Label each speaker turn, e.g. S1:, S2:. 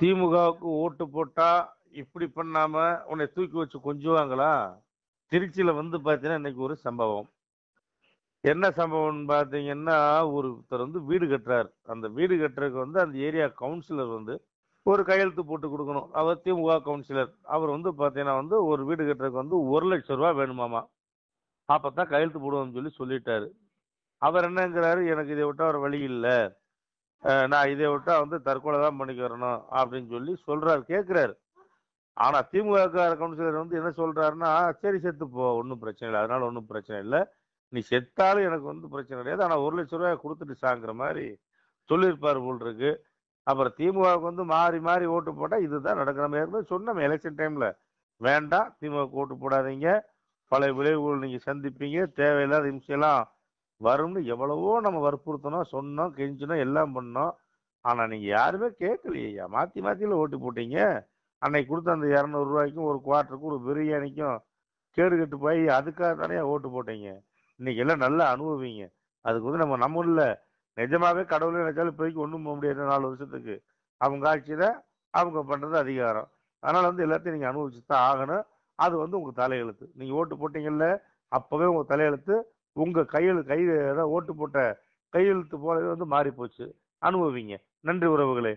S1: திமுகவுக்கு ஓட்டு போட்டா இப்படி பண்ணாம உன்னை தூக்கி வச்சு கொஞ்சுவாங்களா திருச்சியில வந்து பாத்தீங்கன்னா இன்னைக்கு ஒரு சம்பவம் என்ன சம்பவம்னு பாத்தீங்கன்னா ஒருத்தர் வந்து வீடு கட்டுறாரு அந்த வீடு கட்டுறதுக்கு வந்து அந்த ஏரியா கவுன்சிலர் வந்து ஒரு கையெழுத்து போட்டு கொடுக்கணும் அவர் திமுக கவுன்சிலர் அவர் வந்து பாத்தீங்கன்னா வந்து ஒரு வீடு கட்டுறதுக்கு வந்து ஒரு லட்சம் ரூபா வேணுமாமா தான் கையெழுத்து போடுவோம்னு சொல்லி சொல்லிட்டாரு அவர் என்னங்கிறாரு எனக்கு இதை விட்டா ஒரு வழி இல்லை நான் இதை விட்டா வந்து தற்கொலை தான் பண்ணிக்க வரணும் அப்படின்னு சொல்லி சொல்றாரு கேட்கிறாரு ஆனா திமுக கவுன்சிலர் வந்து என்ன சொல்றாருன்னா சரி செத்து போ ஒன்றும் பிரச்சனை இல்லை அதனால ஒன்றும் பிரச்சனை இல்லை நீ செத்தாலும் எனக்கு வந்து பிரச்சனை கிடையாது ஆனா ஒரு லட்சம் ரூபாய் கொடுத்துட்டு சாங்கிற மாதிரி சொல்லியிருப்பாரு போல் இருக்கு அப்புறம் திமுகவுக்கு வந்து மாறி மாறி ஓட்டு போட்டா இதுதான் நடக்கிற மாதிரி இருந்தது சொன்னோம் எலெக்ஷன் டைம்ல வேண்டாம் திமுக ஓட்டு போடாதீங்க பல விளைவுகள் நீங்க சந்திப்பீங்க தேவையில்லாத இம்சையெல்லாம் வரும்னு எவ்வளவோ நம்ம வற்புறுத்தணும் சொன்னோம் கெஞ்சினோம் எல்லாம் பண்ணோம் ஆனால் நீங்கள் யாருமே கேட்கலையா மாற்றி மாற்றியில் ஓட்டு போட்டீங்க அன்னைக்கு கொடுத்த அந்த இரநூறுவாய்க்கும் ஒரு குவார்ட்டருக்கும் ஒரு பிரியாணிக்கும் கேடு கட்டு போய் அதுக்காக தானே ஓட்டு போட்டீங்க இன்னைக்கு எல்லாம் நல்லா அனுபவிங்க அதுக்கு வந்து நம்ம நம்ம இல்லை நிஜமாவே கடவுளே நினைச்சாலும் இப்போதைக்கு ஒன்றும் போக முடியாது நாலு வருஷத்துக்கு அவங்க ஆட்சியில் அவங்க பண்ணுறது அதிகாரம் அதனால் வந்து எல்லாத்தையும் நீங்கள் அனுபவிச்சு தான் ஆகணும் அது வந்து உங்கள் தலையெழுத்து நீங்கள் ஓட்டு போட்டீங்கல்ல அப்போவே உங்கள் தலையெழுத்து உங்கள் கையெழு கை ஏதாவது ஓட்டு போட்ட கையெழுத்து போலவே வந்து மாறி போச்சு அனுபவிங்க நன்றி உறவுகளே